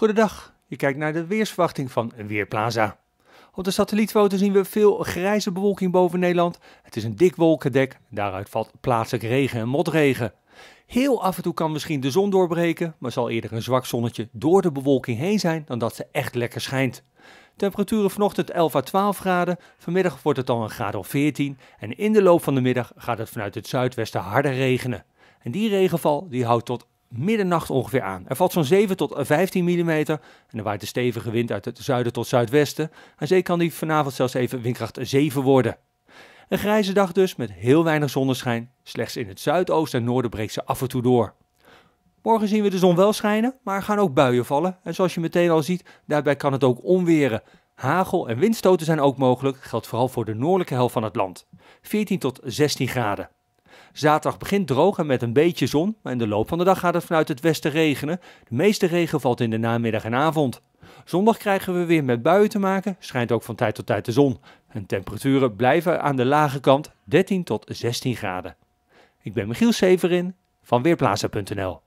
Goedendag, je kijkt naar de weersverwachting van Weerplaza. Op de satellietfoto zien we veel grijze bewolking boven Nederland. Het is een dik wolkendek, daaruit valt plaatselijk regen en motregen. Heel af en toe kan misschien de zon doorbreken, maar zal eerder een zwak zonnetje door de bewolking heen zijn dan dat ze echt lekker schijnt. Temperaturen vanochtend 11 à 12 graden, vanmiddag wordt het dan een graad of 14 en in de loop van de middag gaat het vanuit het zuidwesten harder regenen. En die regenval die houdt tot middernacht ongeveer aan. Er valt zo'n 7 tot 15 eh, mm en er waait een stevige wind uit het zuiden tot zuidwesten. Aan zee kan die vanavond zelfs even windkracht 7 worden. Een grijze dag dus met heel weinig zonneschijn. Slechts in het zuidoosten en noorden breekt ze af en toe door. Morgen zien we de zon wel schijnen, maar er gaan ook buien vallen. En zoals je meteen al ziet, daarbij kan het ook onweren. Hagel en windstoten zijn ook mogelijk, geldt vooral voor de noordelijke helft van het land. 14 tot 16 graden. Zaterdag begint droog en met een beetje zon, maar in de loop van de dag gaat het vanuit het westen regenen. De meeste regen valt in de namiddag en avond. Zondag krijgen we weer met buien te maken, schijnt ook van tijd tot tijd de zon. En temperaturen blijven aan de lage kant 13 tot 16 graden. Ik ben Michiel Severin van Weerplaza.nl